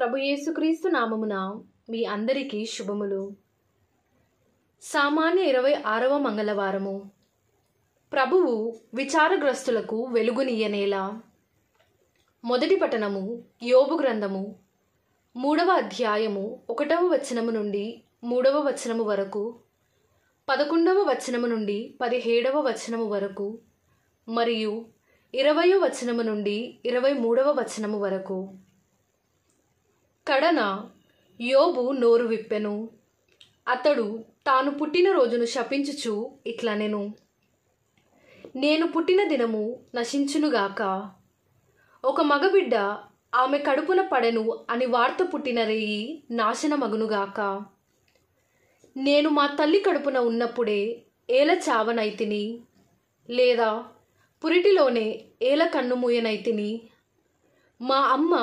ప్రభు యేసుక్రీస్తు నామమున మీ అందరికీ శుభములు సామాన్య ఇరవై ఆరవ మంగళవారము ప్రభువు విచారగ్రస్తులకు వెలుగునియనేలా మొదటి పఠనము యోబు గ్రంథము మూడవ అధ్యాయము ఒకటవ వచనము నుండి మూడవ వచనము వరకు పదకొండవ వచనము నుండి పదిహేడవ వచనము వరకు మరియు ఇరవయో వచనము నుండి ఇరవై మూడవ వచనము వరకు కడన యోబు నోరు విప్పెను అతడు తాను పుట్టిన రోజును శపించుచు ఇట్లనెను నేను పుట్టిన దినము నశించునుగాక ఒక మగబిడ్డ ఆమె కడుపున పడెను అని వార్త పుట్టిన రేయి నాశనమగునుగాక నేను మా తల్లి కడుపున ఉన్నప్పుడే ఏల చావనైతిని లేదా పురిటిలోనే ఏల కన్నుమూయనైతిని మా అమ్మ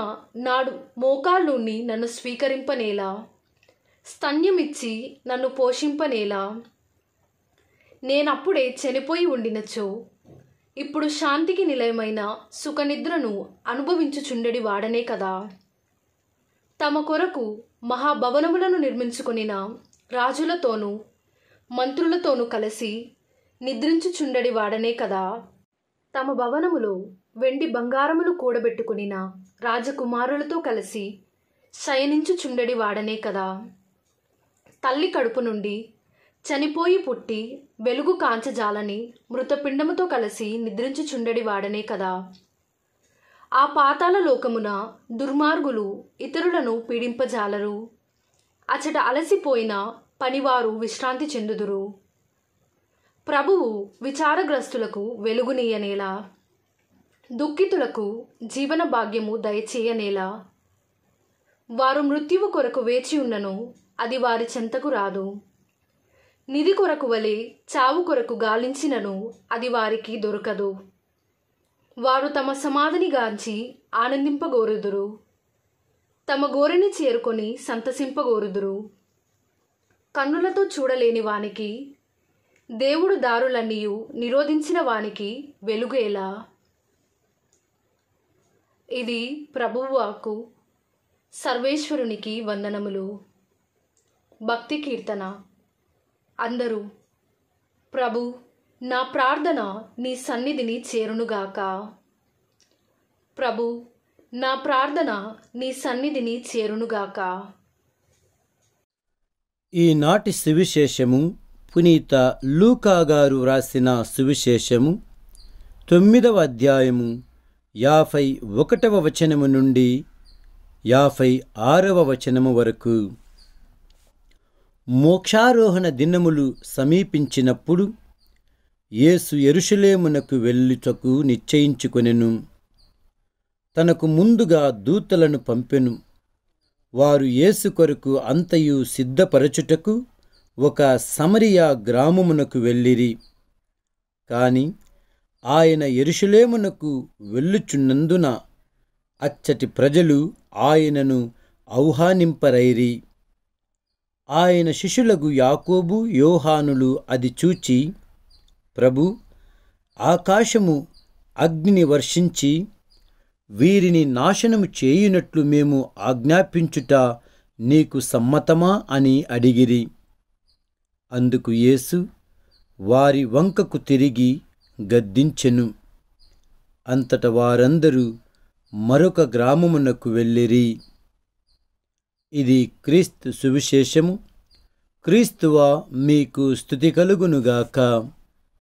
నాడు మోకాళ్ళుని నన్ను స్వీకరింపనేలా స్తన్యమిచ్చి నన్ను పోషింపనేలా నేనప్పుడే చనిపోయి ఉండినచో ఇప్పుడు శాంతికి నిలయమైన సుఖనిద్రను అనుభవించుచుండడి వాడనే కదా తమ కొరకు మహాభవనములను నిర్మించుకునిన రాజులతోనూ మంత్రులతోనూ కలిసి నిద్రించుచుండడి వాడనే కదా తమ భవనములో వెండి బంగారములు కూడబెట్టుకునిన రాజకుమారులతో కలిసి చుండడి వాడనే కదా తల్లి కడుపు నుండి చనిపోయి పుట్టి వెలుగు కాంచజాలని మృతపిండముతో కలిసి చుండడి వాడనే కదా ఆ పాతాల లోకమున దుర్మార్గులు ఇతరులను పీడింపజాలరు అచట అలసిపోయిన పనివారు విశ్రాంతి చెందుదురు ప్రభువు విచారగ్రస్తులకు వెలుగునీయనేలా దుఃఖితులకు జీవన భాగ్యము దయచేయనేలా వారు మృత్యువు కొరకు వేచి ఉన్నను అది వారి చెంతకు రాదు నిధి కొరకు వలె చావు కొరకు గాలించినను అది వారికి దొరకదు వారు తమ సమాధిని గాంచి ఆనందింపగోరుదురు తమ గోరని చేరుకొని సంతసింపగోరుదురు కన్నులతో చూడలేని వానికి దేవుడు దారులన్నీయు నిరోధించిన వానికి వెలుగేలా ఇది ప్రభువాకు సర్వేశ్వరునికి వందనములు భక్తి కీర్తన అందరూ ప్రభు నా ప్రార్థన నీ సన్నిధిని చేరునుగాక ప్రభు నా ప్రార్థన నీ సన్నిధిని చేరునుగాక ఈనాటి సువిశేషము పునీత లూకా గారు వ్రాసిన సువిశేషము తొమ్మిదవ అధ్యాయము యాభై ఒకటవ వచనము నుండి యాభై ఆరవ వచనము వరకు మోక్షారోహణ దినములు సమీపించినప్పుడు యేసు ఎరుషులేమునకు వెళ్ళుటకు నిశ్చయించుకొనెను తనకు ముందుగా దూతలను పంపెను వారు యేసు కొరకు అంతయు సిద్ధపరచుటకు ఒక సమరియా గ్రామమునకు వెళ్ళిరి కాని ఆయన ఎరుషులేమునకు వెళ్ళుచున్నందున అచ్చటి ప్రజలు ఆయనను ఆహ్వానింపరైరి ఆయన శిష్యులకు యాకోబు యోహానులు అది చూచి ప్రభు ఆకాశము అగ్నిని వర్షించి వీరిని నాశనము చేయునట్లు మేము ఆజ్ఞాపించుట నీకు సమ్మతమా అని అడిగిరి అందుకు యేసు వారి వంకకు తిరిగి గద్దించెను అంతట వారందరూ మరొక గ్రామమునకు వెళ్ళిరి ఇది క్రీస్తు సువిశేషము క్రీస్తువా మీకు స్థుతి కలుగునుగాక